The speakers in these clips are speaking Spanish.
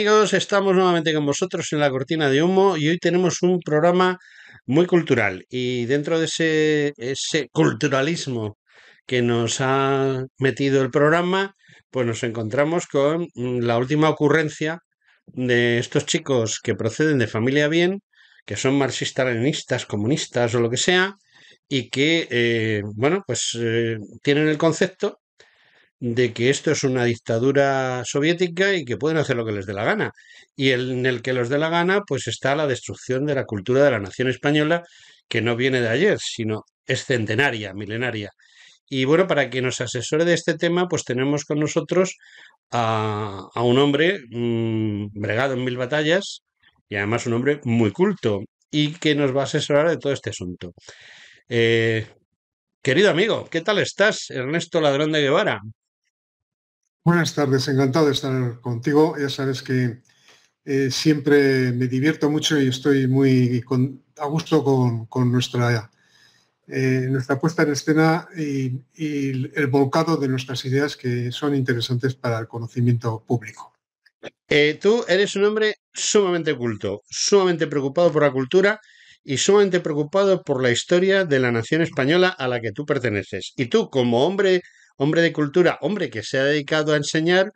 amigos, estamos nuevamente con vosotros en la cortina de humo y hoy tenemos un programa muy cultural y dentro de ese, culturalismo que nos ha metido el programa, pues nos encontramos con mm, la última ocurrencia de estos chicos que proceden de familia bien, que son marxistas, leninistas, comunistas o lo que sea, y que, eh, bueno, pues eh, tienen el concepto de que esto es una dictadura soviética y que pueden hacer lo que les dé la gana. Y en el que les dé la gana, pues está la destrucción de la cultura de la nación española, que no viene de ayer, sino es centenaria, milenaria. Y bueno, para que nos asesore de este tema, pues tenemos con nosotros a, a un hombre mm, bregado en mil batallas y además un hombre muy culto y que nos va a asesorar de todo este asunto. Eh, querido amigo, ¿qué tal estás? Ernesto Ladrón de Guevara. Buenas tardes, encantado de estar contigo. Ya sabes que eh, siempre me divierto mucho y estoy muy a gusto con, nuestra, eh, nuestra puesta en escena y, el volcado de nuestras ideas que son interesantes para el conocimiento público. Eh, tú eres un hombre sumamente culto, sumamente preocupado por la cultura y sumamente preocupado por la historia de la nación española a la que tú perteneces. Y tú, como hombre hombre de cultura, hombre que se ha dedicado a enseñar,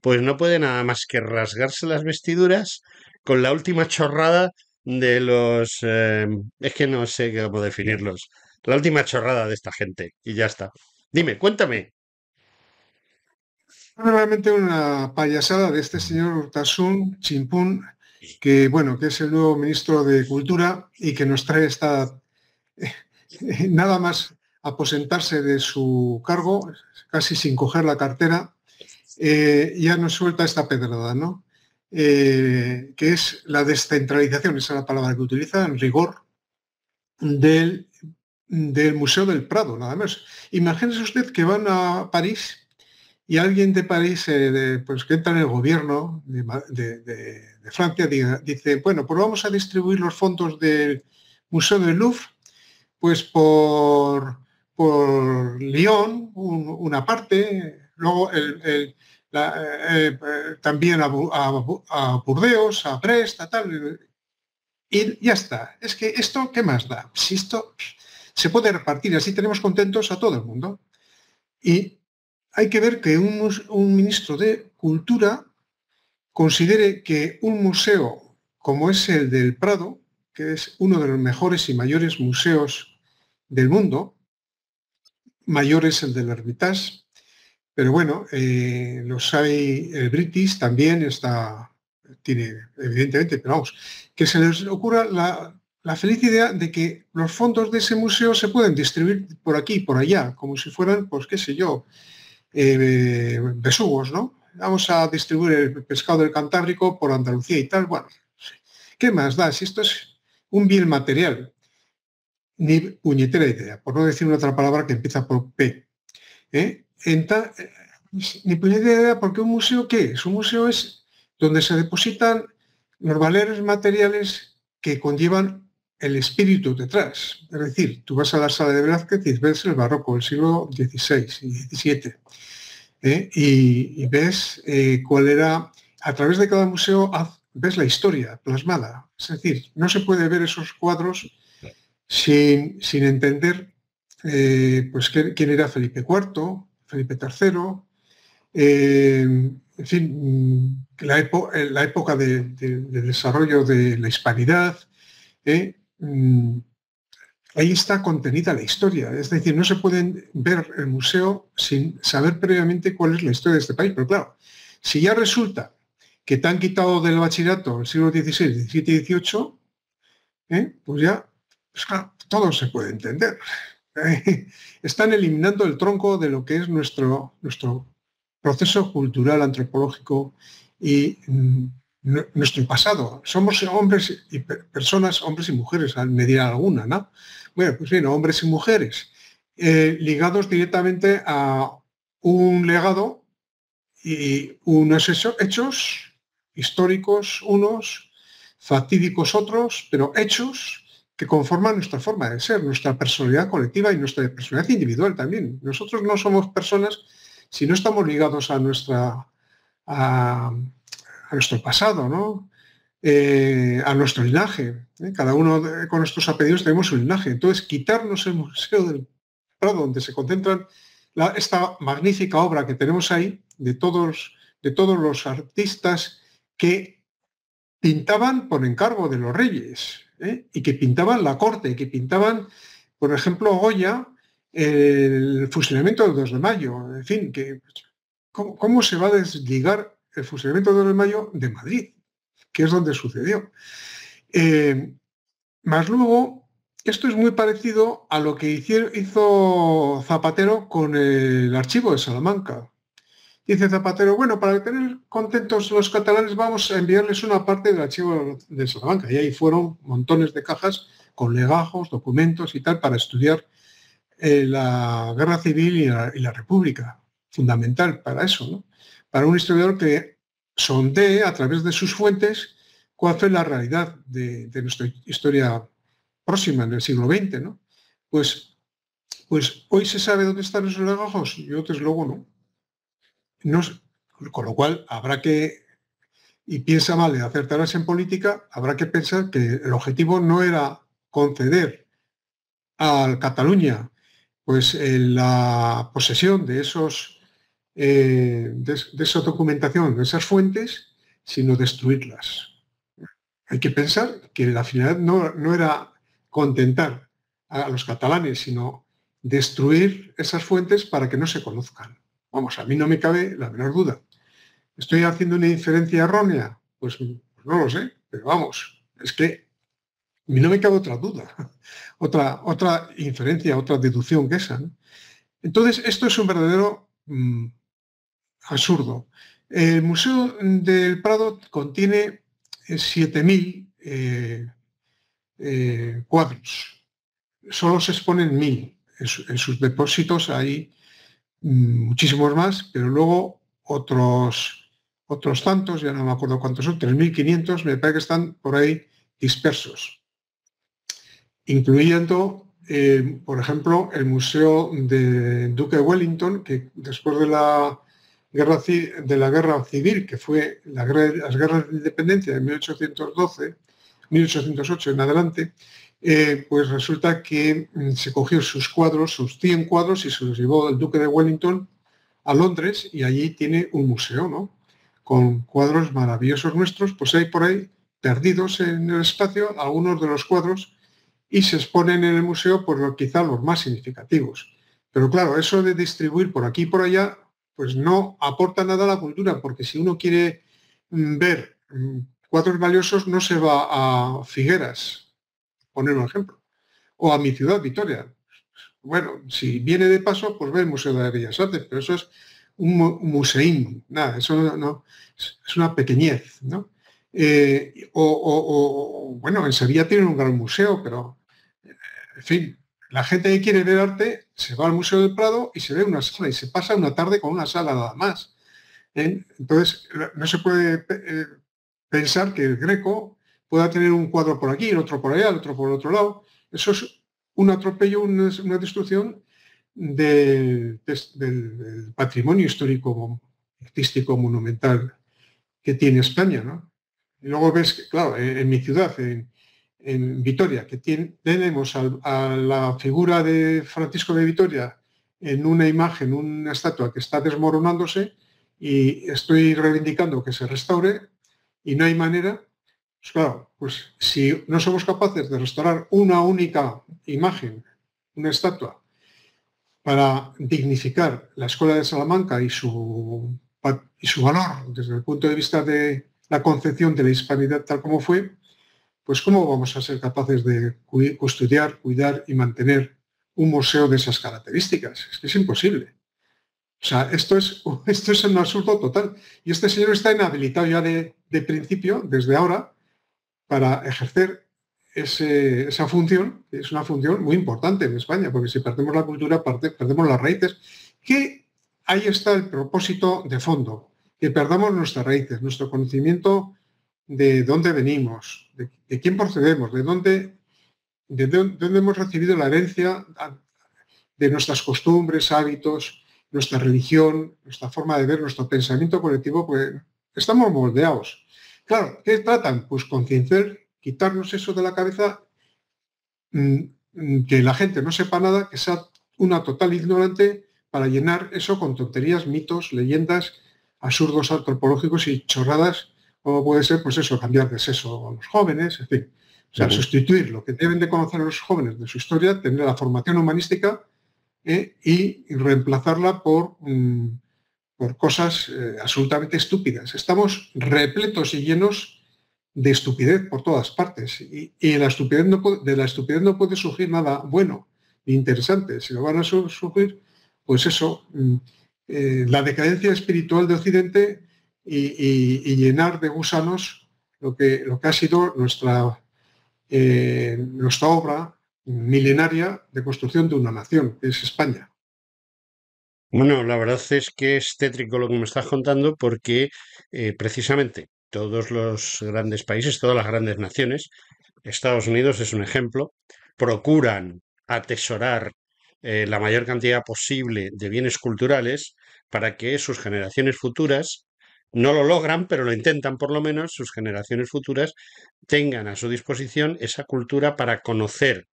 pues no puede nada más que rasgarse las vestiduras con la última chorrada de los... Eh, es que no sé cómo definirlos. La última chorrada de esta gente. Y ya está. Dime, cuéntame. Normalmente una payasada de este señor Tasun Chimpún, que bueno, que es el nuevo ministro de Cultura y que nos trae esta nada más aposentarse de su cargo, casi sin coger la cartera, eh, ya nos suelta esta pedrada, ¿no? Eh, que es la descentralización, esa es la palabra que utiliza en rigor, del, del Museo del Prado, nada menos Imagínese usted que van a París y alguien de París, eh, pues que entra en el gobierno de, Francia, dice, bueno, pues vamos a distribuir los fondos del Museo del Louvre, pues por por León, una parte, luego eh, eh, también a, Burdeos, a Brest, a tal. Y ya está. Es que esto, ¿qué más da? Si esto se puede repartir, así tenemos contentos a todo el mundo. Y hay que ver que un, un ministro de Cultura considere que un museo como es el del Prado, que es uno de los mejores y mayores museos del mundo, mayor es el del Hermitage, pero bueno, eh, los hay, el eh, British también está, tiene, evidentemente, pero vamos, que se les ocurra la, feliz idea de que los fondos de ese museo se pueden distribuir por aquí, por allá, como si fueran, pues qué sé yo, eh, besugos, ¿no? Vamos a distribuir el pescado del Cantábrico por Andalucía y tal, bueno, ¿qué más da? Si esto es un bien material, ni puñetera idea, por no decir una otra palabra que empieza por P. ¿eh? Eh, ni puñetera idea, porque un museo, ¿qué es? Un museo es donde se depositan los valores materiales que conllevan el espíritu detrás. Es decir, tú vas a la sala de Velázquez y ves el barroco del siglo XVI y XVII. ¿eh? Y, ves cuál era, a través de cada museo, ves la historia plasmada. Es decir, no se puede ver esos cuadros sin, sin entender eh, pues, quién era Felipe IV, Felipe III, eh, en fin, mm, eh, la, época de, desarrollo de la hispanidad, mm, ahí está contenida la historia. Es decir, no se pueden ver el museo sin saber previamente cuál es la historia de este país. Pero claro, si ya resulta que te han quitado del bachillerato el siglo XVI, XVII y XVIII, pues ya pues claro, todo se puede entender. Están eliminando el tronco de lo que es nuestro, nuestro proceso cultural, antropológico y mm, nuestro pasado. Somos hombres y personas, hombres y mujeres, al medir alguna, ¿no? Bueno, pues bien, hombres y mujeres, eh, ligados directamente a un legado y unos hechos históricos unos, fatídicos otros, pero hechos que conforman nuestra forma de ser, nuestra personalidad colectiva y nuestra personalidad individual también. Nosotros no somos personas si no estamos ligados a nuestra a, nuestro pasado, ¿no? Eh, a nuestro linaje. ¿eh? Cada uno con nuestros apellidos tenemos un linaje. Entonces, quitarnos el Museo del Prado, donde se concentran esta magnífica obra que tenemos ahí, de todos, de todos los artistas que pintaban por encargo de los reyes, ¿eh? y que pintaban la corte, que pintaban, por ejemplo, Goya, el fusilamiento del 2 de mayo. En fin, que, ¿cómo, se va a desligar el fusilamiento del 2 de mayo de Madrid? Que es donde sucedió. Eh, más luego, esto es muy parecido a lo que hizo Zapatero con el archivo de Salamanca. Dice Zapatero, bueno, para tener contentos los catalanes vamos a enviarles una parte del archivo de Salamanca. Y ahí fueron montones de cajas con legajos, documentos y tal para estudiar eh, la guerra civil y la, República. Fundamental para eso, ¿no? Para un historiador que sondee a través de sus fuentes cuál fue la realidad de, nuestra historia próxima en el siglo XX, ¿no? Pues, pues hoy se sabe dónde están esos legajos y otros luego no con lo cual, habrá que, y piensa mal en acertarás en política, habrá que pensar que el objetivo no era conceder a Cataluña pues, eh, la posesión de, esos, eh, de, esa documentación, de esas fuentes, sino destruirlas. Hay que pensar que la finalidad no era contentar a los catalanes, sino destruir esas fuentes para que no se conozcan. Vamos, a mí no me cabe la menor duda. ¿Estoy haciendo una inferencia errónea? Pues no lo sé, pero vamos, es que a mí no me cabe otra duda, otra, otra inferencia, otra deducción que esa. Entonces, esto es un verdadero mm, absurdo. El Museo del Prado contiene 7.000 eh, eh, eh, cuadros. Solo se exponen 1.000. En, en, sus depósitos hay Mm, muchísimos más, pero luego otros, otros tantos, ya no me acuerdo cuántos son, 3.500, me parece que están por ahí dispersos, incluyendo, eh, por ejemplo, el Museo de Duque Wellington, que después de la guerra, de la guerra civil, que fue las guerras de independencia de 1812, 1808 en adelante, eh, pues resulta que mm, se cogió sus cuadros, sus 100 cuadros, y se los llevó el duque de Wellington a Londres y allí tiene un museo, ¿no? Con cuadros maravillosos nuestros, pues hay por ahí, perdidos en el espacio, algunos de los cuadros y se exponen en el museo por lo, quizá los más significativos. Pero claro, eso de distribuir por aquí y por allá, pues no aporta nada a la cultura, porque si uno quiere mm, ver mm, cuadros valiosos no se va a Figueras, poner un ejemplo. O a mi ciudad, Vitoria. Bueno, si viene de paso, pues ve el Museo de Bellas Artes, pero eso es un museín, nada, eso no, es una pequeñez, ¿no? Eh, o, bueno, en Sevilla tienen un gran museo, pero eh, en fin, la gente que quiere ver arte se va al Museo del Prado y se ve una sala y se pasa una tarde con una sala nada más. ¿eh? Entonces, no se puede pensar que el Greco pueda tener un cuadro por aquí, el otro por allá, el otro por el otro lado. Eso es un atropello, una, destrucción del, patrimonio histórico, artístico, monumental que tiene España. Y luego ves que, claro, eh, en, mi ciudad, en, Vitoria, que tenemos a la figura de Francisco de Vitoria en una imagen, una estatua que está desmoronándose y estoy reivindicando que se restaure y no hay manera pues claro, pues si no somos capaces de restaurar una única imagen, una estatua, para dignificar la escuela de Salamanca y su, y su valor desde el punto de vista de la concepción de la hispanidad tal como fue, pues cómo vamos a ser capaces de custodiar, cuidar y mantener un museo de esas características. Es que es imposible. O sea, esto es, esto es un absurdo total. Y este señor está inhabilitado ya de principio, desde ahora, para ejercer esa función, que es una función muy importante en España, porque si perdemos la cultura, perdemos las raíces, que ahí está el propósito de fondo, que perdamos nuestras raíces, nuestro conocimiento de dónde venimos, de, quién procedemos, de dónde, de dónde hemos recibido la herencia de nuestras costumbres, hábitos, nuestra religión, nuestra forma de ver, nuestro pensamiento colectivo, pues estamos moldeados Claro, ¿qué tratan? Pues concienciar, quitarnos eso de la cabeza, mm, mm, que la gente no sepa nada, que sea una total ignorante para llenar eso con tonterías, mitos, leyendas, absurdos antropológicos y chorradas, o puede ser, pues eso, cambiar de sexo a los jóvenes, en fin. O sea, sustituir lo que deben de conocer los jóvenes de su historia, tener la formación humanística eh, y reemplazarla por mm, cosas eh, absolutamente estúpidas. Estamos repletos y llenos de estupidez por todas partes. Y, y la estupidez no, de la estupidez no puede surgir nada bueno ni interesante. Si lo van a surgir, pues eso, mm, eh, la decadencia espiritual de Occidente y, llenar de gusanos lo que, lo que ha sido nuestra, eh, nuestra obra milenaria de construcción de una nación, que es España. Bueno, la verdad es que es este tétrico lo que me estás contando porque eh, precisamente todos los grandes países, todas las grandes naciones, Estados Unidos es un ejemplo, procuran atesorar eh, la mayor cantidad posible de bienes culturales para que sus generaciones futuras, no lo logran, pero lo intentan por lo menos, sus generaciones futuras tengan a su disposición esa cultura para conocer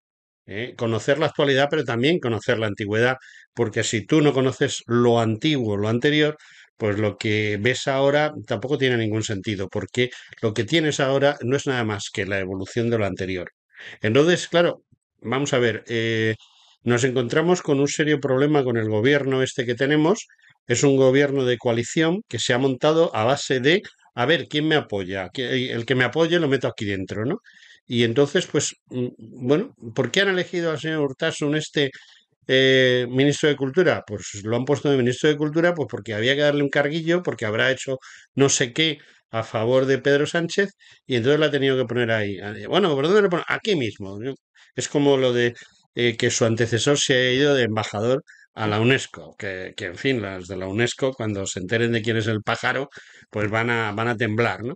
¿eh? conocer la actualidad, pero también conocer la antigüedad, porque si tú no conoces lo antiguo, lo anterior, pues lo que ves ahora tampoco tiene ningún sentido, porque lo que tienes ahora no es nada más que la evolución de lo anterior. Entonces, claro, vamos a ver, eh, nos encontramos con un serio problema con el gobierno este que tenemos. Es un gobierno de coalición que se ha montado a base de, a ver, ¿quién me apoya? El que me apoye lo meto aquí dentro, ¿no? Y entonces, pues, mm, bueno, ¿por qué han elegido al señor Urtasun este eh, ministro de Cultura? Pues lo han puesto de ministro de Cultura, pues porque había que darle un carguillo, porque habrá hecho no sé qué a favor de Pedro Sánchez, y entonces la ha tenido que poner ahí. Ah, eh, bueno, ¿por dónde lo Aquí mismo. Es como lo de eh, que su antecesor se ha ido de embajador a la UNESCO, que, que, en fin, las de la UNESCO, cuando se enteren de quién es el pájaro, pues van a, van a temblar, ¿no?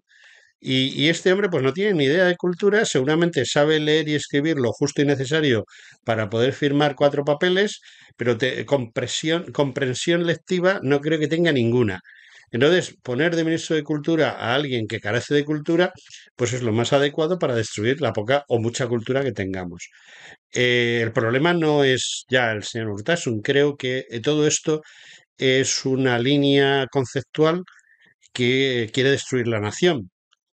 Y, este hombre pues no tiene ni idea de cultura, seguramente sabe leer y escribir lo justo y necesario para poder firmar cuatro papeles, pero te, compresión, comprensión lectiva no creo que tenga ninguna. Entonces, poner de ministro de Cultura a alguien que carece de cultura, pues es lo más adecuado para destruir la poca o mucha cultura que tengamos. Eh, el problema no es ya el señor Urtasun, creo que eh, todo esto es una línea conceptual que quiere destruir la nación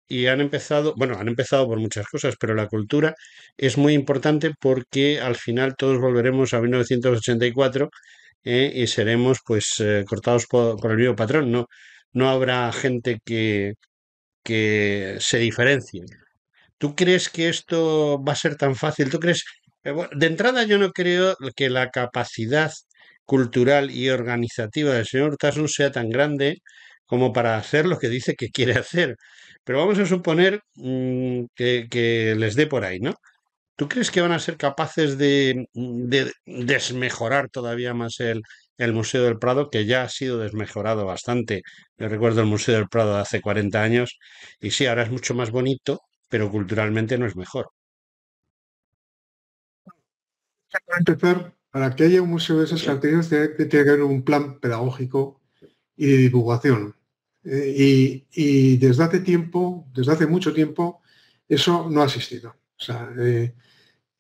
y han empezado, bueno, han empezado por muchas cosas, pero la cultura es muy importante porque al final todos volveremos a 1984 eh, y seremos pues eh, cortados por, el mismo patrón, no, no habrá gente que, que se diferencie. ¿Tú crees que esto va a ser tan fácil? ¿Tú crees? Eh, de entrada yo no creo que la capacidad cultural y organizativa del señor Tasson sea tan grande como para hacer lo que dice que quiere hacer. Pero vamos a suponer mm, que, les dé por ahí, ¿no? ¿Tú crees que van a ser capaces mm, de, desmejorar todavía más el, el, Museo del Prado, que ya ha sido desmejorado bastante? Yo recuerdo el Museo del Prado de hace 40 años y sí, ahora es mucho más bonito, pero culturalmente no es mejor. Para empezar, para que haya un museo de esas características, tiene que haber un plan pedagógico y de divulgación. Eh, y, desde hace tiempo, desde hace mucho tiempo, eso no ha existido. Eh,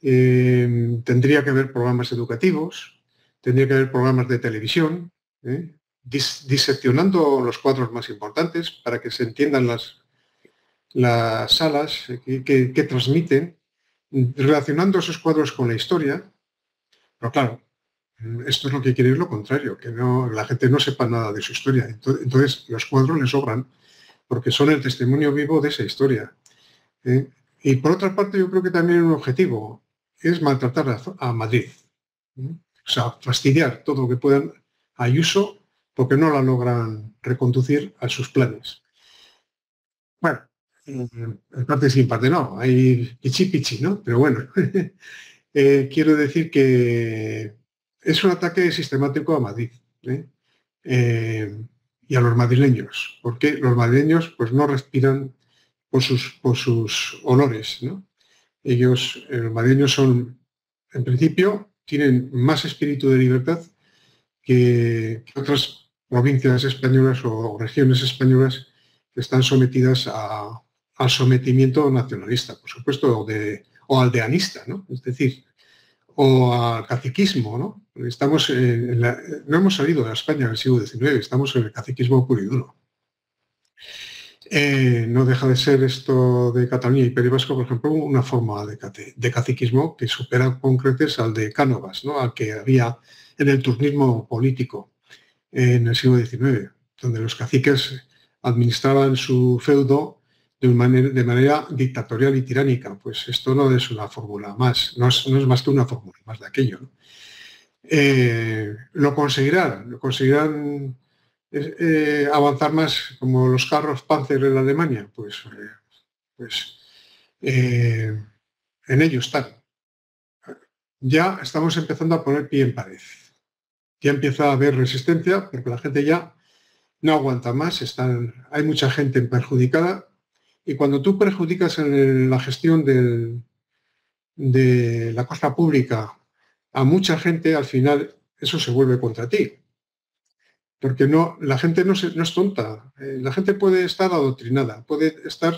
eh, tendría que haber programas educativos, tendría que haber programas de televisión, diseccionando los cuadros más importantes para que se entiendan las, las salas que, que transmiten, relacionando esos cuadros con la historia. Pero claro, Mm, esto es lo que quiere lo contrario, que no, la gente no sepa nada de su historia. Entonces, los cuadros le sobran, porque son el testimonio vivo de esa historia. ¿eh? Y por otra parte, yo creo que también un objetivo es maltratar a, Madrid. O sea, fastidiar todo lo que puedan a uso porque no la logran reconducir a sus planes. Bueno, eh, en parte sin parte no, hay pichi pichi, ¿no? Pero bueno, eh, quiero decir que es un ataque sistemático a Madrid ¿eh? Eh, y a los madrileños, porque los madrileños pues, no respiran por sus, por sus olores. Ellos, eh, los madrileños son, en principio, tienen más espíritu de libertad que, otras provincias españolas o regiones españolas que están sometidas al sometimiento nacionalista, por supuesto, o, aldeanista, es decir, o al caciquismo, ¿no? Estamos eh, no hemos salido de España España el siglo XIX, estamos en el caciquismo puro y eh, no deja de ser esto de Cataluña y País Vasco, por ejemplo, una forma de, caciquismo que supera con al de Cánovas, al que había en el turnismo político eh, en el siglo XIX, donde los caciques administraban su feudo de, manera, dictatorial y tiránica. Pues esto no es una fórmula más, no es, más que una fórmula más de aquello. Eh, lo conseguirán, lo conseguirán eh, avanzar más como los carros Panzer en Alemania, pues, eh, pues en ello están. Ya estamos empezando a poner pie en pared. Ya empieza a haber resistencia porque la gente ya no aguanta más, están, hay mucha gente perjudicada y cuando tú perjudicas en la gestión de la costa pública a mucha gente al final eso se vuelve contra ti. Porque no, la gente no, es tonta. Eh, la gente puede estar adoctrinada, puede estar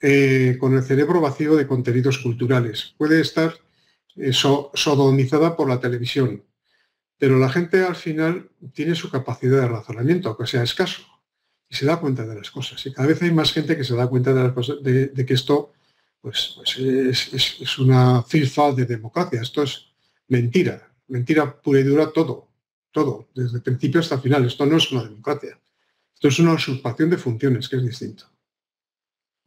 eh, con el cerebro vacío de contenidos culturales, puede estar eh, sodomizada por la televisión. Pero la gente al final tiene su capacidad de razonamiento, aunque sea escaso, y se da cuenta de las cosas. Y cada vez hay más gente que se da cuenta de, que esto pues, pues es, es una filfa de democracia. Esto es, Mentira, mentira pura y dura todo, todo, desde principio hasta final. Esto no es una democracia. Esto es una usurpación de funciones, que es distinto.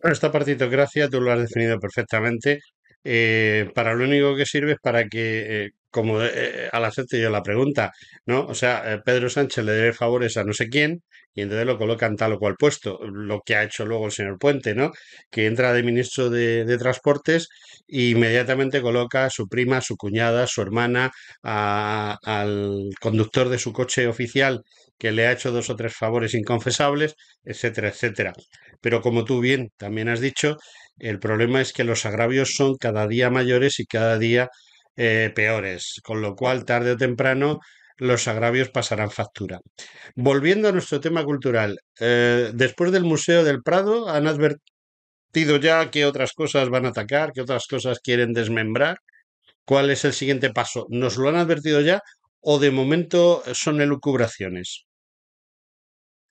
Bueno, esta partitocracia tú lo has definido perfectamente. Eh, para lo único que sirve es para que eh, como eh, eh, al hacerte yo la pregunta, ¿no? O sea, eh, Pedro Sánchez le debe favores a no sé quién y entonces lo colocan tal o cual puesto, lo que ha hecho luego el señor Puente, ¿no? Que entra de ministro de, Transportes e inmediatamente coloca a su prima, su cuñada, su hermana, al conductor de su coche oficial que le ha hecho dos o tres favores inconfesables, etcétera, etcétera. Pero como tú bien también has dicho, el problema es que los agravios son cada día mayores y cada día eh, peores, con lo cual tarde o temprano los agravios pasarán factura. Volviendo a nuestro tema cultural, eh, después del Museo del Prado han advertido ya que otras cosas van a atacar, que otras cosas quieren desmembrar. ¿Cuál es el siguiente paso? ¿Nos lo han advertido ya o de momento son elucubraciones?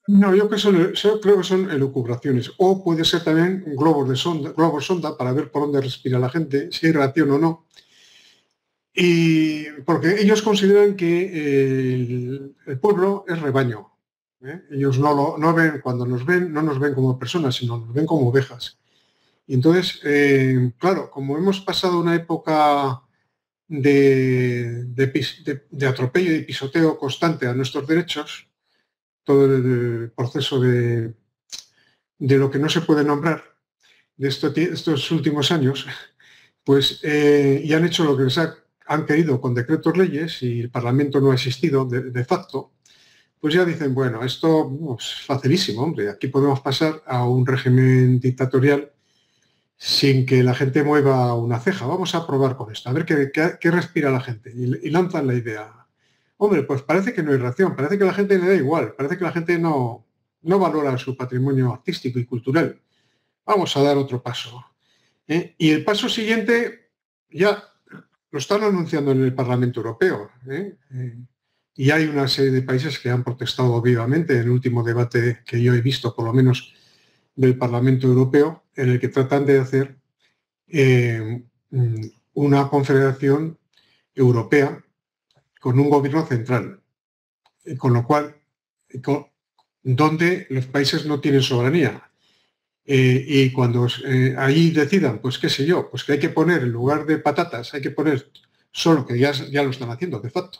No, yo, creo que son elucubraciones. O puede ser también globos de sonda, globos sonda para ver por dónde respira la gente, si hay reacción o no. Y porque ellos consideran que eh, el, pueblo es rebaño. ¿eh? Ellos no, lo, ven, cuando nos ven, no nos ven como personas, sino nos ven como ovejas. Y entonces, eh, claro, como hemos pasado una época de, de, atropello y pisoteo constante a nuestros derechos, todo el proceso de, lo que no se puede nombrar de estos últimos años, pues, eh, y han hecho lo que se ha han querido con decretos leyes y el Parlamento no ha existido de, facto, pues ya dicen, bueno, esto es facilísimo, hombre, aquí podemos pasar a un régimen dictatorial sin que la gente mueva una ceja. Vamos a probar con esto, a ver qué, respira la gente. Y, lanzan la idea. Hombre, pues parece que no hay reacción, parece que la gente le da igual, parece que la gente no, no valora su patrimonio artístico y cultural. Vamos a dar otro paso. ¿eh? Y el paso siguiente ya lo están anunciando en el Parlamento Europeo. ¿eh? Eh, y hay una serie de países que han protestado vivamente en el último debate que yo he visto, por lo menos del Parlamento Europeo, en el que tratan de hacer eh, mm, una confederación europea con un gobierno central, con lo cual, donde los países no tienen soberanía, eh, y cuando eh, ahí decidan, pues qué sé yo, pues que hay que poner en lugar de patatas, hay que poner solo, que ya, ya lo están haciendo de facto,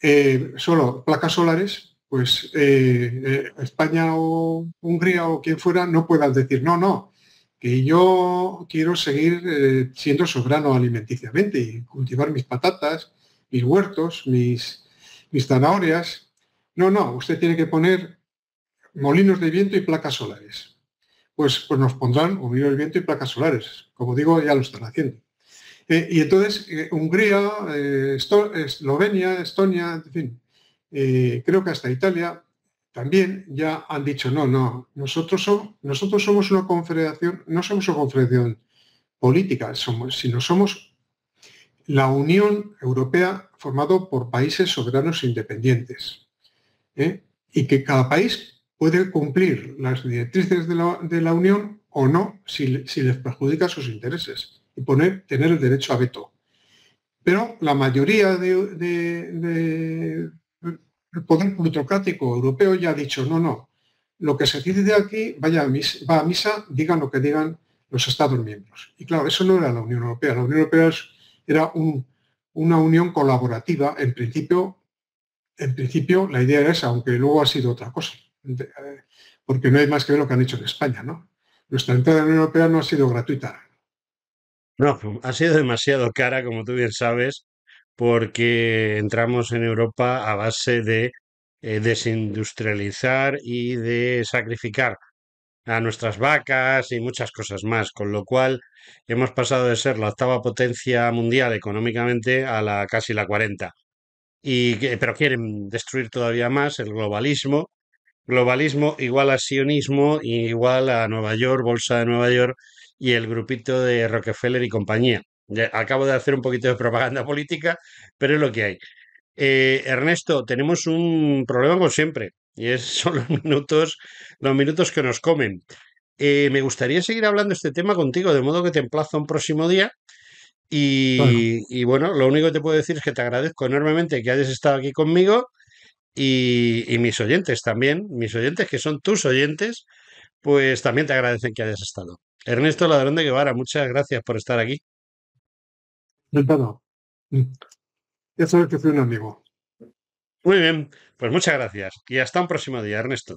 eh, solo placas solares, pues España o Hungría o quien fuera no puedan decir, no, no, que yo quiero seguir siendo soberano alimenticiamente y cultivar mis patatas, mis huertos, mis, mis zanahorias. No, no, usted tiene que poner molinos de viento y placas solares pues, pues, nos pondrán muro viento y placas solares. Como digo, ya lo están haciendo. Eh, y entonces, eh, Hungría, eh, Eslovenia, Estonia, en fin, creo que hasta Italia también ya han dicho, no, no, nosotros, somos, nosotros somos una confederación, no somos una confederación política, somos, sino somos la Unión Europea formado por países soberanos independientes. Y que cada país puede cumplir las directrices de la, Unión o no si, les perjudica sus intereses y poner, tener el derecho a veto. Pero la mayoría del poder plutocrático europeo ya ha dicho, no, no, lo que se dice de aquí vaya a va a misa, digan lo que digan los Estados miembros. Y claro, eso no era la Unión Europea. La Unión Europea era una unión colaborativa. En principio, en principio la idea era esa, aunque luego ha sido otra cosa. Eh, porque no hay más que ver lo que han hecho en España, ¿no? Nuestra entrada en la Unión Europea no ha sido gratuita. No, ha sido demasiado cara, como tú bien sabes, porque entramos en Europa a base de eh, desindustrializar y de sacrificar a nuestras vacas y muchas cosas más, con lo cual hemos pasado de ser la octava potencia mundial económicamente a la casi la 40, Y, pero quieren destruir todavía más el globalismo Globalismo igual a sionismo, igual a Nueva York, Bolsa de Nueva York y el grupito de Rockefeller y compañía. Acabo de hacer un poquito de propaganda política, pero es lo que hay. Eh, Ernesto, tenemos un problema como siempre, y es, son los minutos, los minutos que nos comen. Eh, me gustaría seguir hablando este tema contigo, de modo que te emplazo un próximo día. Y y bueno. lo único que te puedo decir es que te agradezco enormemente que hayas estado aquí conmigo y, mis oyentes también, mis oyentes que son tus oyentes, pues también te agradecen que hayas estado. Ernesto Ladrón de Guevara, muchas gracias por estar aquí. De mm. Ya sabes que soy un amigo. Muy bien, pues muchas gracias y hasta un próximo día, Ernesto.